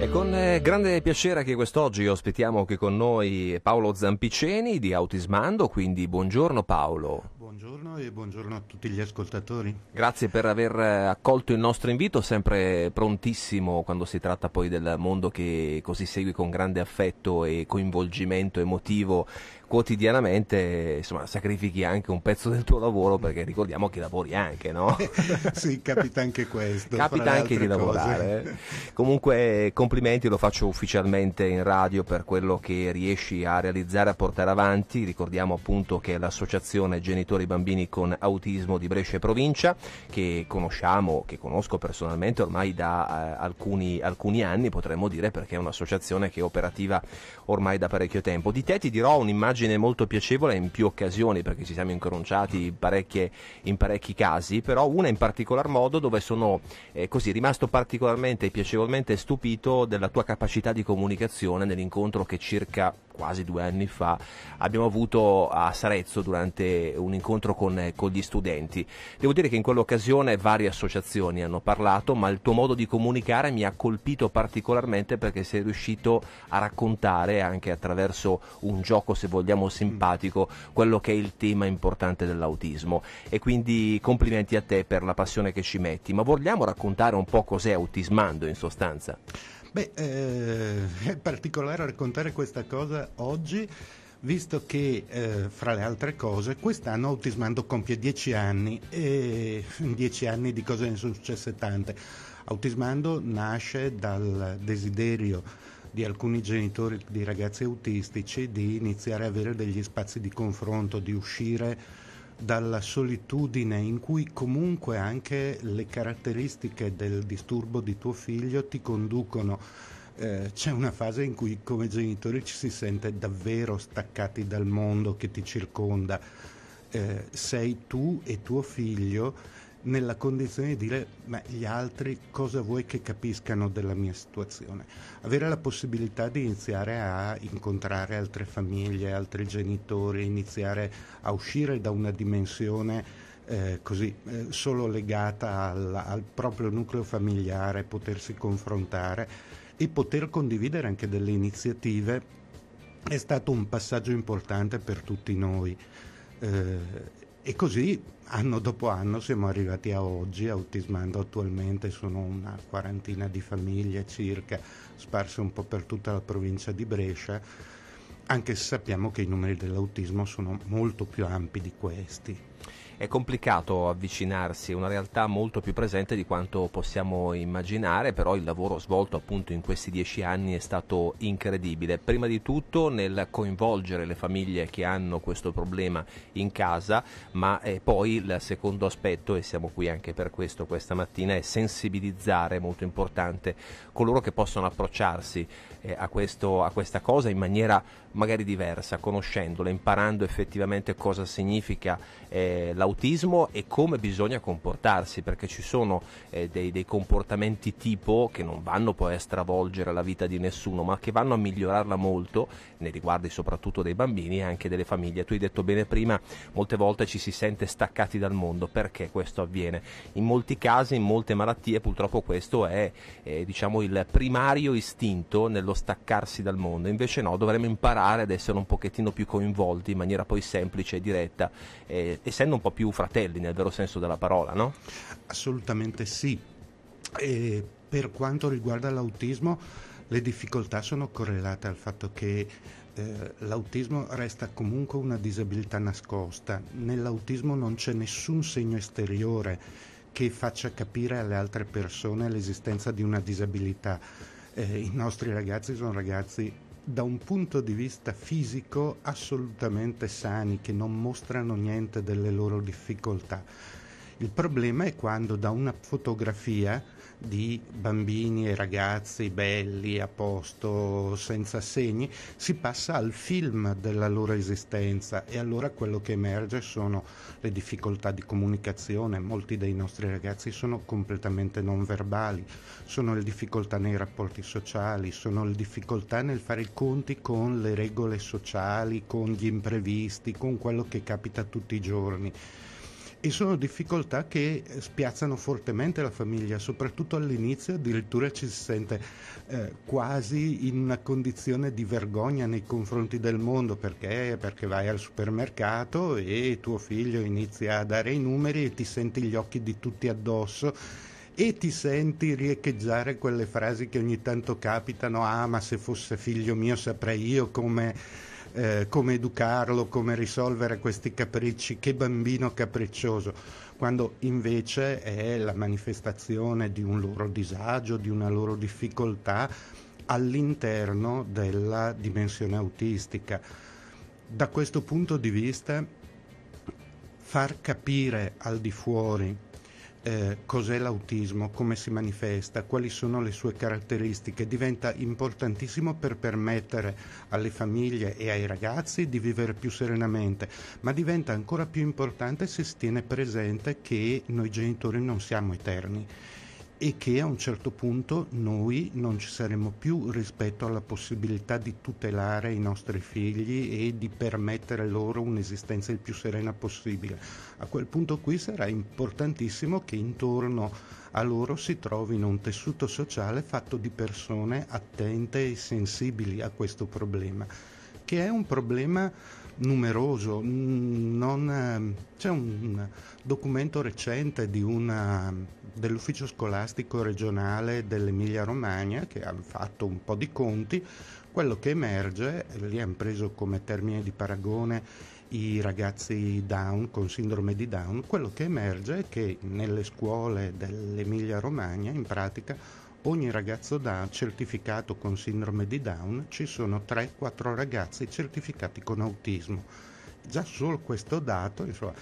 È con eh, grande piacere che quest'oggi ospitiamo qui con noi Paolo Zampiceni di Autismando, quindi buongiorno Paolo. Buongiorno e buongiorno a tutti gli ascoltatori. Grazie per aver eh, accolto il nostro invito, sempre prontissimo quando si tratta poi del mondo che così segui con grande affetto e coinvolgimento emotivo quotidianamente, eh, insomma, sacrifichi anche un pezzo del tuo lavoro perché ricordiamo che lavori anche, no? sì, capita anche questo. Capita anche di cose. lavorare. Eh. Comunque complimenti, lo faccio ufficialmente in radio per quello che riesci a realizzare, a portare avanti. Ricordiamo appunto che l'associazione Genitori i Bambini con Autismo di Brescia e Provincia, che conosciamo, che conosco personalmente ormai da eh, alcuni, alcuni, anni, potremmo dire, perché è un'associazione che è operativa ormai da parecchio tempo. Di te ti dirò un'immagine molto piacevole in più occasioni, perché ci siamo incronciati in, in parecchi casi, però una in particolar modo dove sono eh, così rimasto particolarmente e piacevolmente stupito della tua capacità di comunicazione nell'incontro che circa quasi due anni fa, abbiamo avuto a Sarezzo durante un incontro con, eh, con gli studenti. Devo dire che in quell'occasione varie associazioni hanno parlato, ma il tuo modo di comunicare mi ha colpito particolarmente perché sei riuscito a raccontare anche attraverso un gioco, se vogliamo, mm. simpatico, quello che è il tema importante dell'autismo. E quindi complimenti a te per la passione che ci metti. Ma vogliamo raccontare un po' cos'è autismando in sostanza? Beh, eh, è particolare raccontare questa cosa oggi visto che eh, fra le altre cose quest'anno Autismando compie dieci anni e in dieci anni di cose ne sono successe tante. Autismando nasce dal desiderio di alcuni genitori di ragazzi autistici di iniziare a avere degli spazi di confronto, di uscire dalla solitudine in cui comunque anche le caratteristiche del disturbo di tuo figlio ti conducono. Eh, c'è una fase in cui come genitori ci si sente davvero staccati dal mondo che ti circonda. Eh, sei tu e tuo figlio nella condizione di dire ma gli altri cosa vuoi che capiscano della mia situazione. Avere la possibilità di iniziare a incontrare altre famiglie, altri genitori, iniziare a uscire da una dimensione eh, così eh, solo legata al, al proprio nucleo familiare, potersi confrontare e poter condividere anche delle iniziative è stato un passaggio importante per tutti noi. Eh, e così anno dopo anno siamo arrivati a oggi, autismando attualmente sono una quarantina di famiglie circa, sparse un po' per tutta la provincia di Brescia, anche se sappiamo che i numeri dell'autismo sono molto più ampi di questi è complicato avvicinarsi a una realtà molto più presente di quanto possiamo immaginare, però il lavoro svolto appunto in questi dieci anni è stato incredibile. Prima di tutto nel coinvolgere le famiglie che hanno questo problema in casa, ma eh, poi il secondo aspetto, e siamo qui anche per questo questa mattina, è sensibilizzare, molto importante, coloro che possono approcciarsi eh, a, questo, a questa cosa in maniera magari diversa, conoscendola, imparando effettivamente cosa significa eh, l'autismo e come bisogna comportarsi, perché ci sono eh, dei, dei, comportamenti tipo che non vanno poi a stravolgere la vita di nessuno, ma che vanno a migliorarla molto nei riguardi soprattutto dei bambini e anche delle famiglie. Tu hai detto bene prima, molte volte ci si sente staccati dal mondo, perché questo avviene? In molti casi, in molte malattie purtroppo questo è eh, diciamo il primario istinto nello staccarsi dal mondo, invece no, dovremmo imparare imparare ad essere un pochettino più coinvolti in maniera poi semplice e diretta, eh, essendo un po' più fratelli nel vero senso della parola, no? Assolutamente sì. E per quanto riguarda l'autismo, le difficoltà sono correlate al fatto che eh, l'autismo resta comunque una disabilità nascosta. Nell'autismo non c'è nessun segno esteriore che faccia capire alle altre persone l'esistenza di una disabilità. Eh, I nostri ragazzi sono ragazzi da un punto di vista fisico assolutamente sani, che non mostrano niente delle loro difficoltà. Il problema è quando da una fotografia di bambini e ragazzi belli, a posto, senza segni, si passa al film della loro esistenza e allora quello che emerge sono le difficoltà di comunicazione, molti dei nostri ragazzi sono completamente non verbali, sono le difficoltà nei rapporti sociali, sono le difficoltà nel fare i conti con le regole sociali, con gli imprevisti, con quello che capita tutti i giorni e sono difficoltà che spiazzano fortemente la famiglia, soprattutto all'inizio addirittura ci si sente eh, quasi in una condizione di vergogna nei confronti del mondo perché? perché vai al supermercato e tuo figlio inizia a dare i numeri e ti senti gli occhi di tutti addosso e ti senti riecheggiare quelle frasi che ogni tanto capitano, ah ma se fosse figlio mio saprei io come eh, come educarlo, come risolvere questi capricci, che bambino capriccioso, quando invece è la manifestazione di un loro disagio, di una loro difficoltà all'interno della dimensione autistica. Da questo punto di vista, far capire al di fuori eh, cos'è l'autismo, come si manifesta, quali sono le sue caratteristiche, diventa importantissimo per permettere alle famiglie e ai ragazzi di vivere più serenamente, ma diventa ancora più importante se si tiene presente che noi genitori non siamo eterni e che a un certo punto noi non ci saremo più rispetto alla possibilità di tutelare i nostri figli e di permettere loro un'esistenza il più serena possibile. A quel punto qui sarà importantissimo che intorno a loro si trovino un tessuto sociale fatto di persone attente e sensibili a questo problema, che è un problema numeroso, mm, non, ehm, c'è un documento recente una, dell'ufficio scolastico regionale dell'Emilia Romagna che ha fatto un po' di conti, quello che emerge, eh, lì hanno preso come termine di paragone i ragazzi down, con sindrome di Down, quello che emerge è che nelle scuole dell'Emilia Romagna in pratica ogni ragazzo down certificato con sindrome di Down ci sono 3-4 ragazzi certificati con autismo. Già solo questo dato insomma,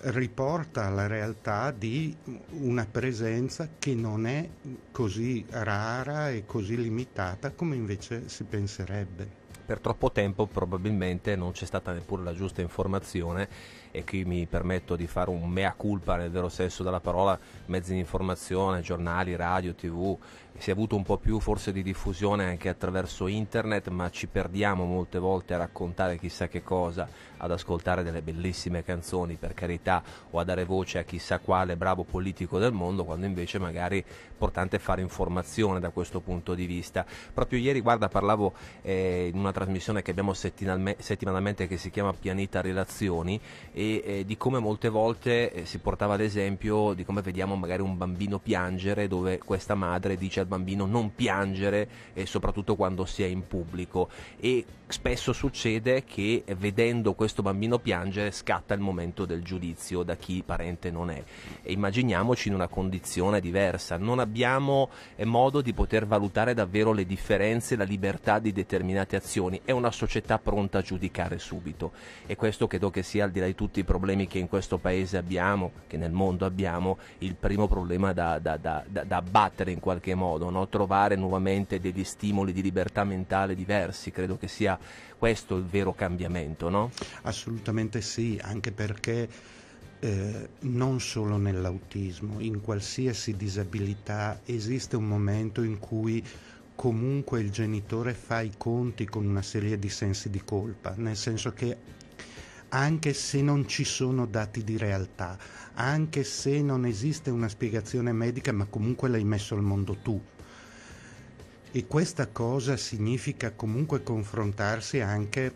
riporta la realtà di una presenza che non è così rara e così limitata come invece si penserebbe per troppo tempo probabilmente non c'è stata neppure la giusta informazione e qui mi permetto di fare un mea culpa nel vero senso della parola, mezzi di informazione, giornali, radio, tv, si è avuto un po' più forse di diffusione anche attraverso internet, ma ci perdiamo molte volte a raccontare chissà che cosa, ad ascoltare delle bellissime canzoni per carità o a dare voce a chissà quale bravo politico del mondo, quando invece magari è importante fare informazione da questo punto di vista. Proprio ieri, guarda, parlavo eh, in una trasmissione che abbiamo settimanalmente che si chiama Pianeta Relazioni e eh, di come molte volte eh, si portava ad esempio di come vediamo magari un bambino piangere dove questa madre dice al bambino non piangere eh, soprattutto quando si è in pubblico e spesso succede che eh, vedendo questo bambino piangere scatta il momento del giudizio da chi parente non è e immaginiamoci in una condizione diversa non abbiamo eh, modo di poter valutare davvero le differenze la libertà di determinate azioni è una società pronta a giudicare subito e questo credo che sia al di là di tutti i problemi che in questo paese abbiamo che nel mondo abbiamo il primo problema da, da, da, da abbattere in qualche modo no? trovare nuovamente degli stimoli di libertà mentale diversi credo che sia sia questo il vero cambiamento, no? Assolutamente sì, anche perché eh, non solo nell'autismo, in qualsiasi disabilità esiste un momento in cui comunque il genitore fa i conti con una serie di sensi di colpa, nel senso che anche se non ci sono dati di realtà, anche se non esiste una spiegazione medica, ma comunque l'hai messo al mondo tu, e questa cosa significa comunque confrontarsi anche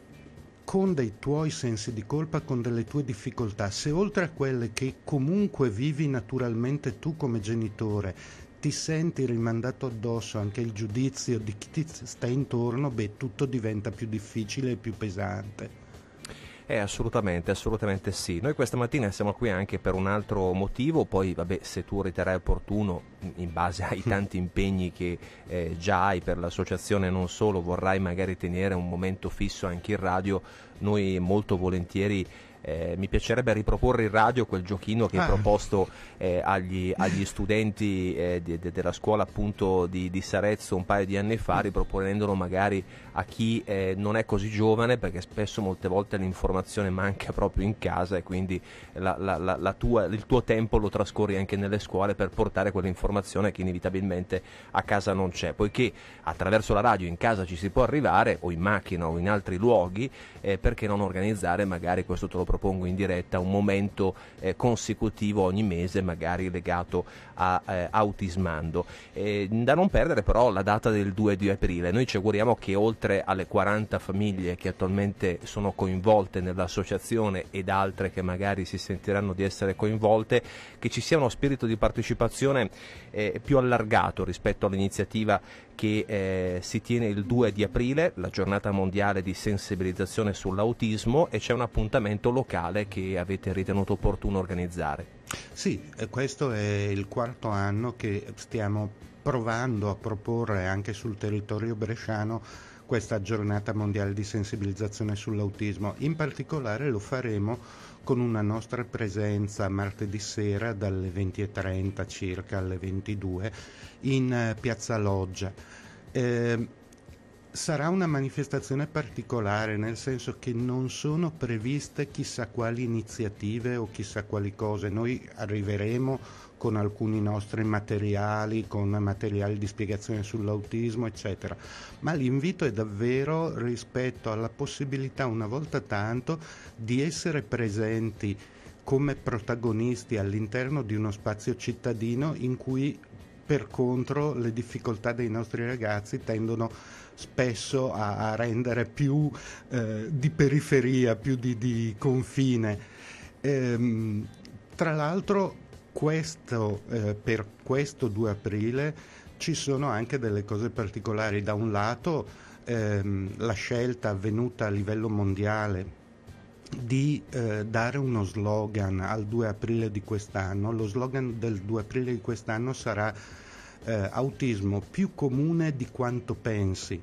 con dei tuoi sensi di colpa, con delle tue difficoltà. Se oltre a quelle che comunque vivi naturalmente tu come genitore, ti senti rimandato addosso anche il giudizio di chi ti sta intorno, beh, tutto diventa più difficile e più pesante. Eh, assolutamente, assolutamente sì. Noi questa mattina siamo qui anche per un altro motivo, poi vabbè, se tu riterai opportuno, in base ai tanti impegni che eh, già hai per l'associazione non solo, vorrai magari tenere un momento fisso anche in radio, noi molto volentieri eh, mi piacerebbe riproporre in radio quel giochino che ah. ho proposto eh, agli, agli, studenti eh, di, de, della scuola appunto di, di, Sarezzo un paio di anni fa, riproponendolo magari a chi eh, non è così giovane, perché spesso molte volte l'informazione manca proprio in casa e quindi la, la, la, tua, il tuo tempo lo trascorri anche nelle scuole per portare quell'informazione che inevitabilmente a casa non c'è. Poiché attraverso la radio in casa ci si può arrivare o in macchina o in altri luoghi, eh, perché non organizzare magari questo te lo propongo in diretta, un momento eh, consecutivo ogni mese, magari legato a eh, Autismando. Eh, da non perdere però la data del 2 di aprile. Noi ci auguriamo che oltre alle 40 famiglie che attualmente sono coinvolte nell'associazione ed altre che magari si sentiranno di essere coinvolte, che ci sia uno spirito di partecipazione eh, più allargato rispetto all'iniziativa che eh, si tiene il 2 di aprile, la giornata mondiale di sensibilizzazione sull'autismo e c'è un appuntamento locale che avete ritenuto opportuno organizzare. Sì, questo è il quarto anno che stiamo provando a proporre anche sul territorio bresciano questa giornata mondiale di sensibilizzazione sull'autismo. In particolare lo faremo con una nostra presenza martedì sera dalle 20.30 circa alle 22 in eh, Piazza Loggia. Eh, sarà una manifestazione particolare nel senso che non sono previste chissà quali iniziative o chissà quali cose. Noi arriveremo con alcuni nostri materiali, con materiali di spiegazione sull'autismo, eccetera. Ma l'invito è davvero rispetto alla possibilità una volta tanto di essere presenti come protagonisti all'interno di uno spazio cittadino in cui per contro le difficoltà dei nostri ragazzi tendono spesso a, a rendere più eh, di periferia, più di, di confine. Ehm, tra l'altro questo, eh, per questo 2 aprile ci sono anche delle cose particolari. Da un lato ehm, la scelta avvenuta a livello mondiale di eh, dare uno slogan al 2 aprile di quest'anno. Lo slogan del 2 aprile di quest'anno sarà eh, autismo più comune di quanto pensi.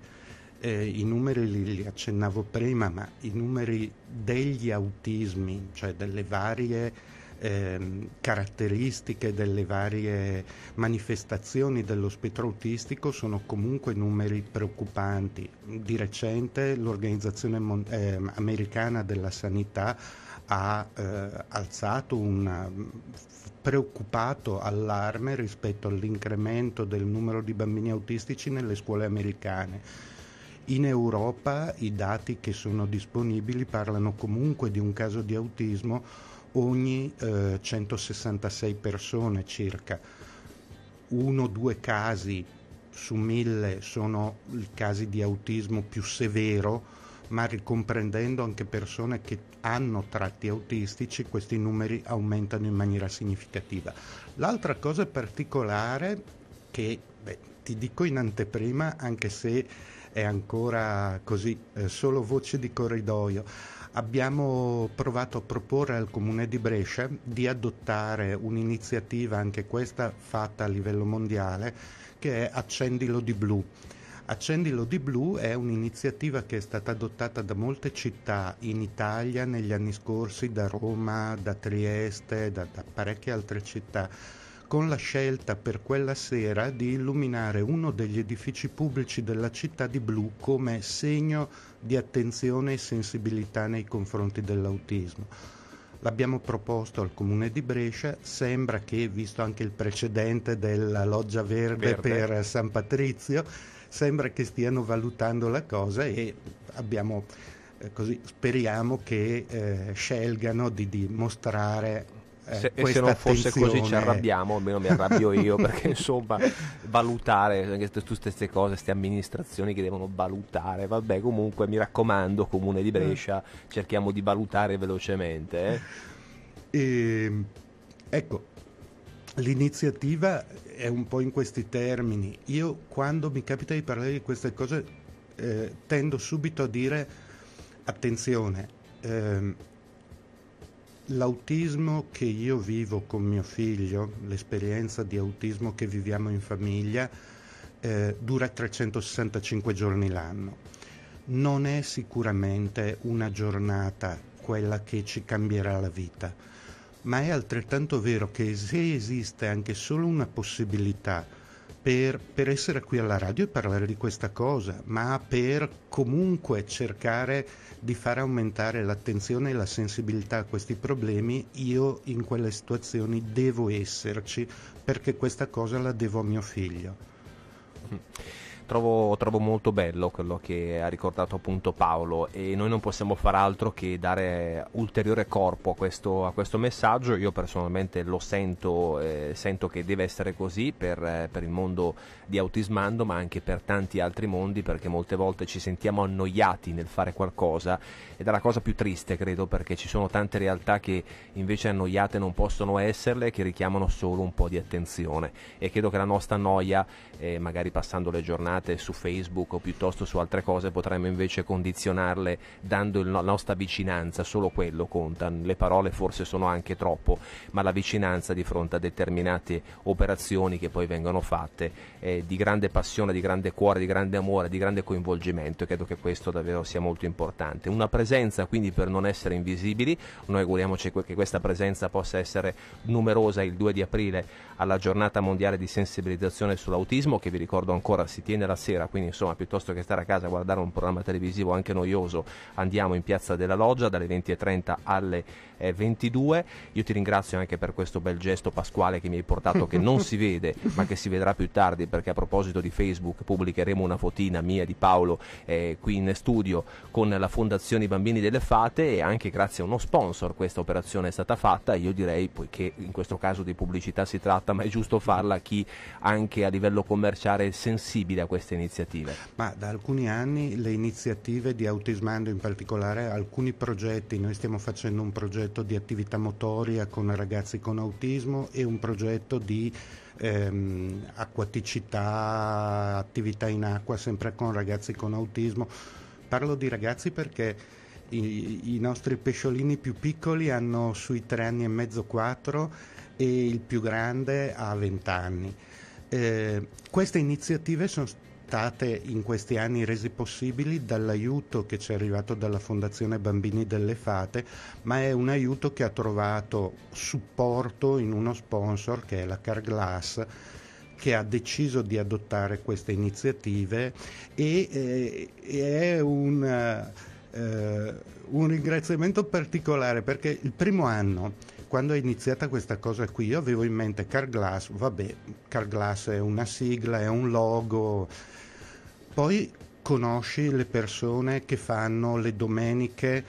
Eh, I numeri li, li, accennavo prima, ma i numeri degli autismi, cioè delle varie ehm, caratteristiche delle varie manifestazioni dello spettro autistico sono comunque numeri preoccupanti. Di recente l'Organizzazione Mon- ehm, Americana della Sanità ha eh, alzato un preoccupato allarme rispetto all'incremento del numero di bambini autistici nelle scuole americane. In Europa i dati che sono disponibili parlano comunque di un caso di autismo ogni eh, 166 persone circa uno o due casi su mille sono i casi di autismo più severo, ma ricomprendendo anche persone che hanno tratti autistici, questi numeri aumentano in maniera significativa. L'altra cosa particolare che beh, ti dico in anteprima, anche se è ancora così, eh, solo voce di corridoio. Abbiamo provato a proporre al Comune di Brescia di adottare un'iniziativa, anche questa fatta a livello mondiale, che è Accendilo di Blu. Accendilo di Blu è un'iniziativa che è stata adottata da molte città in Italia negli anni scorsi, da Roma, da Trieste, da, da parecchie altre città con la scelta per quella sera di illuminare uno degli edifici pubblici della città di blu come segno di attenzione e sensibilità nei confronti dell'autismo. L'abbiamo proposto al comune di Brescia, sembra che, visto anche il precedente della loggia verde, verde. per San Patrizio, sembra che stiano valutando la cosa e abbiamo eh, Così speriamo che eh, scelgano di dimostrare eh, se, e se non fosse attenzione. così ci arrabbiamo, almeno mi arrabbio io perché insomma valutare tutte queste cose, queste amministrazioni che devono valutare, vabbè comunque mi raccomando Comune di Brescia eh. cerchiamo di valutare velocemente. Eh. E, ehm, ecco, l'iniziativa è un po' in questi termini, io quando mi capita di parlare di queste cose eh, tendo subito a dire attenzione. Eh, L'autismo che io vivo con mio figlio, l'esperienza di autismo che viviamo in famiglia, eh, dura 365 giorni l'anno. Non è sicuramente una giornata quella che ci cambierà la vita, ma è altrettanto vero che se esiste anche solo una possibilità per, per, essere qui alla radio e parlare di questa cosa, ma per comunque cercare di far aumentare l'attenzione e la sensibilità a questi problemi, io in quelle situazioni devo esserci perché questa cosa la devo a mio figlio. Mm trovo, trovo, molto bello quello che ha ricordato appunto Paolo e noi non possiamo far altro che dare ulteriore corpo a questo, a questo messaggio. Io personalmente lo sento, eh, sento che deve essere così per, eh, per il mondo di Autismando ma anche per tanti altri mondi perché molte volte ci sentiamo annoiati nel fare qualcosa ed è la cosa più triste credo perché ci sono tante realtà che invece annoiate non possono esserle e che richiamano solo un po' di attenzione e credo che la nostra noia eh, magari passando le giornate postate su Facebook o piuttosto su altre cose potremmo invece condizionarle dando la nostra vicinanza, solo quello conta, le parole forse sono anche troppo, ma la vicinanza di fronte a determinate operazioni che poi vengono fatte eh, di grande passione, di grande cuore, di grande amore, di grande coinvolgimento e credo che questo davvero sia molto importante. Una presenza quindi per non essere invisibili, noi auguriamoci che questa presenza possa essere numerosa il 2 di aprile alla giornata mondiale di sensibilizzazione sull'autismo che vi ricordo ancora si tiene nella sera, quindi insomma piuttosto che stare a casa a guardare un programma televisivo anche noioso, andiamo in Piazza della Loggia dalle 20.30 alle 22. Eh, Io ti ringrazio anche per questo bel gesto pasquale che mi hai portato, che non si vede ma che si vedrà più tardi perché a proposito di Facebook pubblicheremo una fotina mia di Paolo eh, qui in studio con la Fondazione I Bambini delle Fate e anche grazie a uno sponsor questa operazione è stata fatta. Io direi, poiché in questo caso di pubblicità si tratta, ma è giusto farla a chi anche a livello commerciale è sensibile a questo queste iniziative? Ma da alcuni anni le iniziative di Autismando, in particolare alcuni progetti, noi stiamo facendo un progetto di attività motoria con ragazzi con autismo e un progetto di ehm, acquaticità, attività in acqua sempre con ragazzi con autismo. Parlo di ragazzi perché i, i, nostri pesciolini più piccoli hanno sui tre anni e mezzo quattro e il più grande ha vent'anni. Eh, queste iniziative sono state in questi anni resi possibili dall'aiuto che ci è arrivato dalla Fondazione Bambini delle Fate, ma è un aiuto che ha trovato supporto in uno sponsor che è la Carglass che ha deciso di adottare queste iniziative e, eh, è un, eh, un ringraziamento particolare perché il primo anno quando è iniziata questa cosa qui io avevo in mente Carglass, vabbè, Carglass è una sigla, è un logo, poi conosci le persone che fanno le domeniche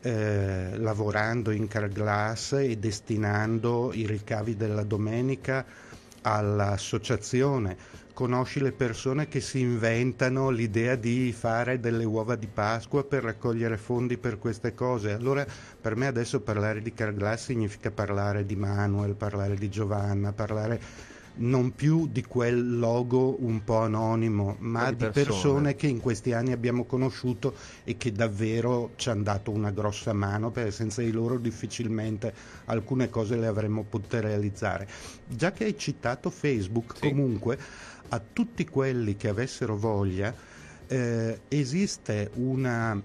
eh, lavorando in Carglass e destinando i ricavi della domenica all'associazione, conosci le persone che si inventano l'idea di fare delle uova di Pasqua per raccogliere fondi per queste cose. Allora per me adesso parlare di Carglass significa parlare di Manuel, parlare di Giovanna, parlare non più di quel logo un po' anonimo, ma di, di persone. persone. che in questi anni abbiamo conosciuto e che davvero ci hanno dato una grossa mano, perché senza di loro difficilmente alcune cose le avremmo potute realizzare. Già che hai citato Facebook, sì. comunque a tutti quelli che avessero voglia eh, esiste una,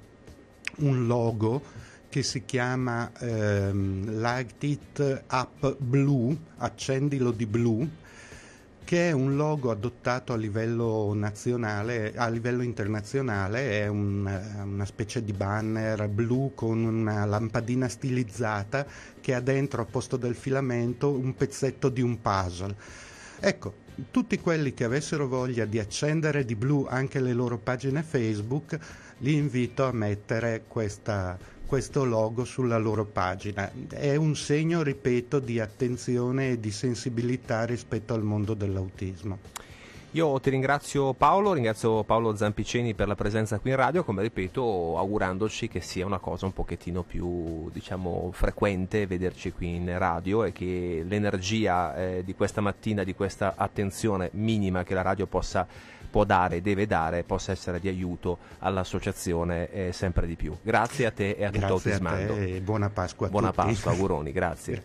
un logo che si chiama ehm, Light It Up Blue, accendilo di blu, che è un logo adottato a livello nazionale, a livello internazionale, è un, eh, una specie di banner blu con una lampadina stilizzata che ha dentro a posto del filamento un pezzetto di un puzzle. Ecco, tutti quelli che avessero voglia di accendere di blu anche le loro pagine Facebook, li invito a mettere questa questo logo sulla loro pagina. È un segno, ripeto, di attenzione e di sensibilità rispetto al mondo dell'autismo. Io ti ringrazio Paolo, ringrazio Paolo Zampiceni per la presenza qui in radio, come ripeto, augurandoci che sia una cosa un pochettino più, diciamo, frequente vederci qui in radio e che l'energia eh, di questa mattina, di questa attenzione minima che la radio possa, può dare, deve dare, possa essere di aiuto all'associazione eh, sempre di più. Grazie a te e a tutto Autismando. Te buona Pasqua a buona tutti. Buona Pasqua, auguroni, grazie.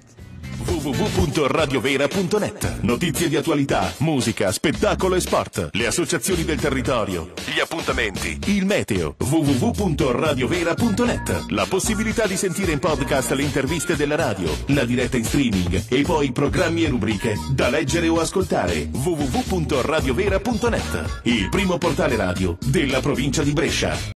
www.radiovera.net Notizie di attualità, musica, spettacolo e Sport, le associazioni del territorio, gli appuntamenti, il meteo, www.radiovera.net, la possibilità di sentire in podcast le interviste della radio, la diretta in streaming e poi programmi e rubriche da leggere o ascoltare, www.radiovera.net, il primo portale radio della provincia di Brescia.